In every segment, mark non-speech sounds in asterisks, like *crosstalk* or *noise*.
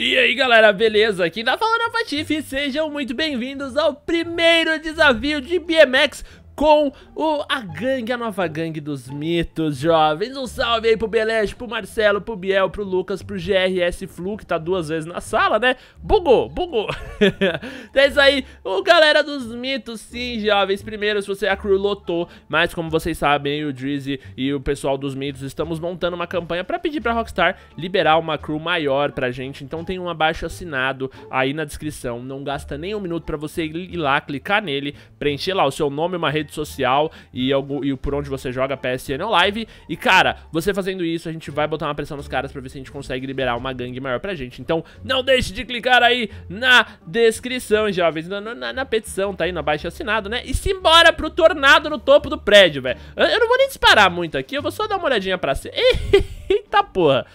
E aí galera, beleza? Aqui tá Fala a é Patife, sejam muito bem-vindos ao primeiro desafio de BMX com o, a gangue, a nova gangue dos mitos, jovens. Um salve aí pro Belege, pro Marcelo, pro Biel, pro Lucas, pro GRS Flu, que tá duas vezes na sala, né? Bugou, bugou. *laughs* Então é isso aí, o galera dos mitos, sim, jovens. Primeiro, se você é a crew lotou, mas como vocês sabem, o Drizzy e o pessoal dos mitos estamos montando uma campanha pra pedir pra Rockstar liberar uma crew maior pra gente. Então tem um abaixo assinado aí na descrição. Não gasta nem um minuto pra você ir lá, clicar nele, preencher lá o seu nome, uma rede rede social e, algo, e por onde você joga PSN Live. E, cara, você fazendo isso, a gente vai botar uma pressão nos caras pra ver se a gente consegue liberar uma gangue maior pra gente. Então, não deixe de clicar aí na descrição, jovens, na, na, na petição, tá aí na baixa assinado, né? E simbora pro tornado no topo do prédio, velho. Eu, eu, não vou nem disparar muito aqui, eu vou só dar uma olhadinha pra cima. *laughs* Eita porra!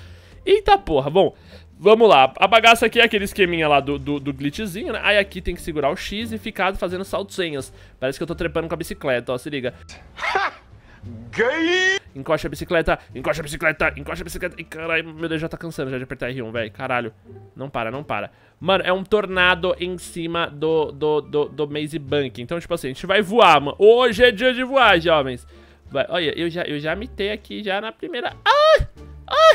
Eita porra! Bom, Vamos lá, a bagaça aqui é aquele esqueminha lá do, do, do glitchzinho, né? Aí aqui tem que segurar o X e ficar fazendo senhas. Parece que eu tô trepando com a bicicleta, ó, se liga. *laughs* Gay! Encosta a bicicleta, encosta a bicicleta, encosta a bicicleta. E caralho, meu Deus, já tá cansando já de apertar R1, velho. Caralho. Não para, não para. Mano, é um tornado em cima do, do, do, do Maze Bank. Então, tipo assim, a gente vai voar, mano. Hoje é dia de voar, jovens. Vai, olha, eu já, eu já mitei aqui já na primeira. Ai! Ah! Ai! Ah!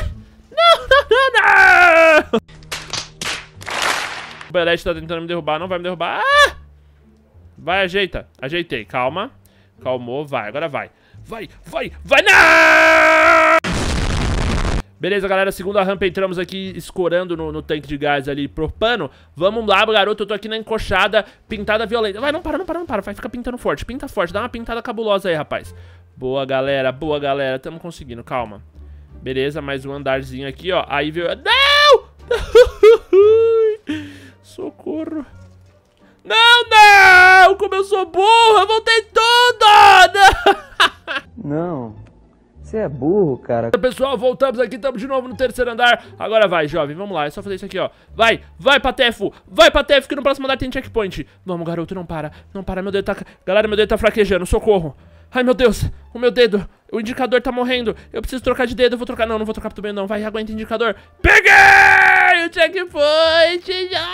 O Belete tá tentando me derrubar, não vai me derrubar. Ah! Vai, ajeita. Ajeitei, calma. Calmou, vai, agora vai. Vai, vai, vai, não! Beleza, galera, segunda rampa, entramos aqui escorando no, no, tanque de gás ali propano. Vamos lá, garoto, eu tô aqui na encoxada, pintada violenta. Vai, não para, não para, não para, vai, fica pintando forte, pinta forte, dá uma pintada cabulosa aí, rapaz. Boa, galera, boa, galera, tamo conseguindo, calma. Beleza, mais um andarzinho aqui, ó. Aí veio... Não! *laughs* Socorro. Não, não! Como eu sou burro, eu voltei tudo! *laughs* Não. Você é burro, cara. Então, pessoal, voltamos aqui, estamos de novo no terceiro andar. Agora vai, jovem, vamos lá. É só fazer isso aqui, ó. Vai, vai, Patefo. Vai, Patefo, que no próximo andar tem checkpoint. Vamos, garoto, não para. Não para, meu dedo tá... Galera, meu dedo tá fraquejando, socorro. Ai, meu Deus, o meu dedo, o indicador tá morrendo. Eu preciso trocar de dedo, eu vou trocar. Não, não vou trocar pro bem, não. Vai, aguenta o indicador. Peguei! O checkpoint! É Já!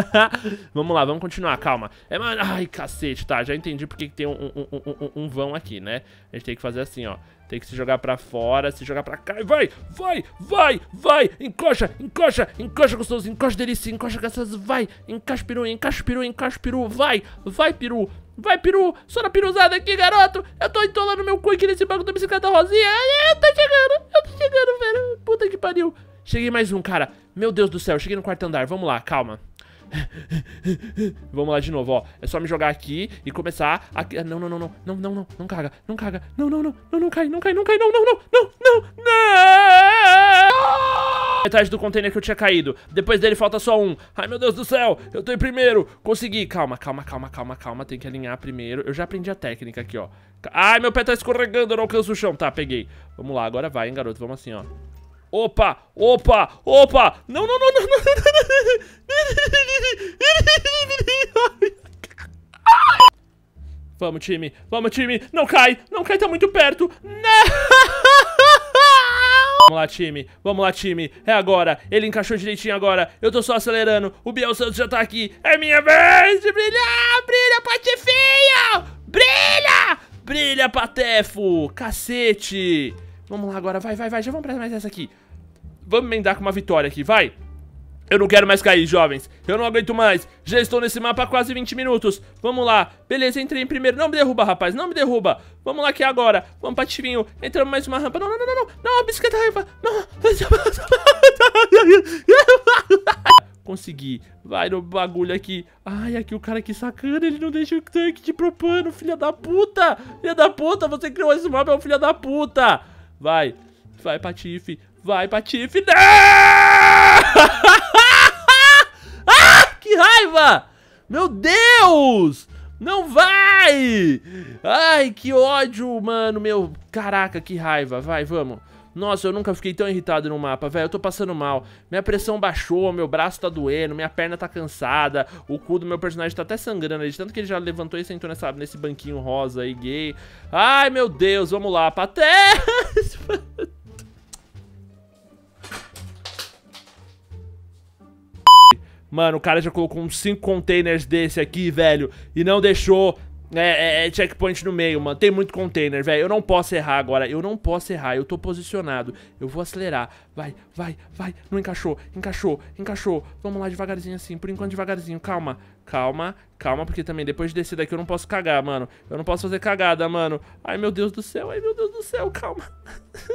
*laughs* vamos lá, vamos continuar, calma. É, mano, ai, cacete, tá, já entendi porque tem um, um, um, um, vão aqui, né? A gente tem que fazer assim, ó. Tem que se jogar pra fora, se jogar pra cá. Vai, vai, vai, vai. Encoxa, encoxa, encoxa, gostoso. Encoxa, delícia, encoxa, gostoso. Vai, encaixa, peru, encaixa, peru, encaixa, peru. Vai, vai, peru. Vai, peru. Só na piruzada aqui, garoto. Eu tô entolando meu cu aqui nesse banco da bicicleta rosinha. Eu tô chegando, eu tô chegando, velho. Puta que pariu. Cheguei mais um, cara. Meu Deus do céu, cheguei no quarto andar. Vamos lá, calma. *laughs* Vamos lá de novo, ó. É só me jogar aqui e começar a... Não, não, não, não, não, não, não, não caga, não caga. Não, não, não, não, não cai, não cai, não cai, não, não, não, não, não, não. Metade do container que eu tinha caído. Depois dele falta só um. Ai, meu Deus do céu, eu tô em primeiro. Consegui. Calma, calma, calma, calma, calma. Tem que alinhar primeiro. Eu já aprendi a técnica aqui, ó. Ai, meu pé tá escorregando, eu não alcanço o chão. Tá, peguei. Vamos lá, agora vai, hein, garoto. Vamos assim, ó. Opa, opa, opa. Não, não, não, não, não, não. *laughs* Vamos, time. Vamos, time. Não cai. Não cai, tá muito perto. Não! Né? *laughs* Vamos lá, time. Vamos lá, time. É agora. Ele encaixou direitinho agora. Eu tô só acelerando. O Biel Santos já tá aqui. É minha vez de brilhar. Brilha, Patifinho. Brilha. Brilha, Patefo. Cacete. Vamos lá agora. Vai, vai, vai. Já vamos pra mais essa aqui. Vamos emendar com uma vitória aqui. Vai. Eu não quero mais cair, jovens. Eu não aguento mais. Já estou nesse mapa há quase 20 minutos. Vamos lá. Beleza, entrei em primeiro. Não me derruba, rapaz. Não me derruba. Vamos lá que é agora. Vamos, pativinho. Entramos mais uma rampa. Não, não, não, não. Não, a bicicleta raiva. Não. *laughs* Consegui. Vai no bagulho aqui. Ai, aqui o cara que sacana. Ele não deixa o tanque de propano. Filha da puta. Filha da puta. Você criou esse mapa, é um filha da puta. Vai. Vai, Patife. Vai, Patife. Não! *laughs* raiva! Meu Deus! Não vai! Ai, que ódio, mano, meu. Caraca, que raiva. Vai, vamos. Nossa, eu nunca fiquei tão irritado no mapa, velho. Eu tô passando mal. Minha pressão baixou, meu braço tá doendo, minha perna tá cansada, o cu do meu personagem tá até sangrando ali, tanto que ele já levantou e sentou nessa, nesse banquinho rosa aí, gay. Ai, meu Deus, vamos lá, pra terra! *laughs* Mano, o cara já colocou uns 5 containers desse aqui, velho, e não deixou é, é, é, checkpoint no meio, mano. Tem muito container, velho. Eu não posso errar agora. Eu não posso errar. Eu tô posicionado. Eu vou acelerar. Vai, vai, vai. Não encaixou. Encaixou, encaixou. Vamos lá devagarzinho assim. Por enquanto devagarzinho. Calma, calma, calma. Porque também depois de descer daqui eu não posso cagar, mano. Eu não posso fazer cagada, mano. Ai, meu Deus do céu. Ai, meu Deus do céu. Calma.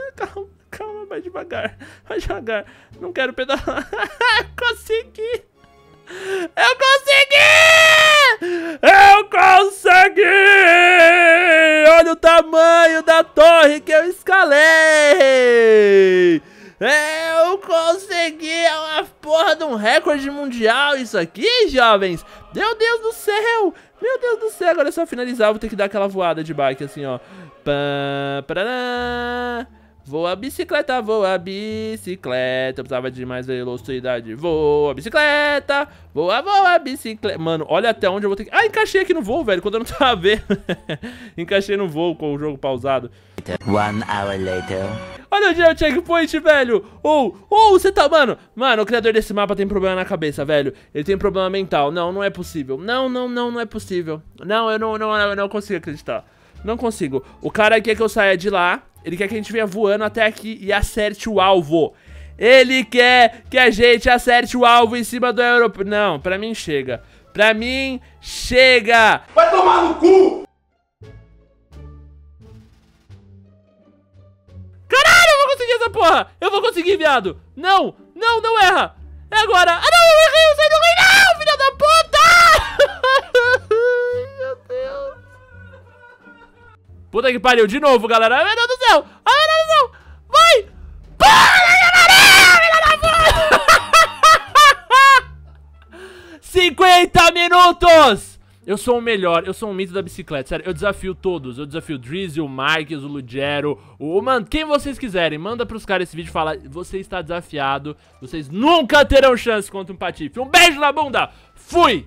*laughs* calma, calma. Vai devagar. Vai devagar. Não quero pedalar. *laughs* Consegui. Eu consegui! Eu consegui! Olha o tamanho da torre que eu escalei! Eu consegui! É uma porra de um recorde mundial isso aqui, jovens! Meu Deus do céu! Meu Deus do céu, agora é só finalizar, vou ter que dar aquela voada de bike assim, ó. Pã, parará. Voa bicicleta, voa bicicleta. Eu precisava de mais velocidade. Voa bicicleta, voa, voa bicicleta. Mano, olha até onde eu vou ter que... Ah, encaixei aqui no voo, velho, quando eu não tava *laughs* vendo. encaixei no voo com o jogo pausado. One hour later. Olha onde é o checkpoint, velho. Ou, oh, ou, oh, você tá, mano. Mano, o criador desse mapa tem problema na cabeça, velho. Ele tem problema mental. Não, não é possível. Não, não, não, não é possível. Não, eu não, não, eu não consigo acreditar. Não consigo. O cara quer que eu saia de lá ele quer que a gente venha voando até aqui e acerte o alvo. Ele quer que a gente acerte o alvo em cima do aeroporto. Não, pra mim chega. Pra mim, chega! Vai tomar no cu! Caralho, eu vou conseguir essa porra! Eu vou conseguir, viado! Não, não, não erra! É agora! Ah, não, não, não. Puta que pariu, de novo, galera. Ai, meu Deus do céu! Ai, meu Deus do céu! Vai! Para, galera! 50 minutos! Eu sou o melhor, eu sou um mito da bicicleta, sério, eu desafio todos, eu desafio o Drizzy, o Mike, o Lugero, o... Mano, quem vocês quiserem, manda pros caras esse vídeo e fala, você está desafiado, vocês nunca terão chance contra um Patife. Um beijo na bunda, fui!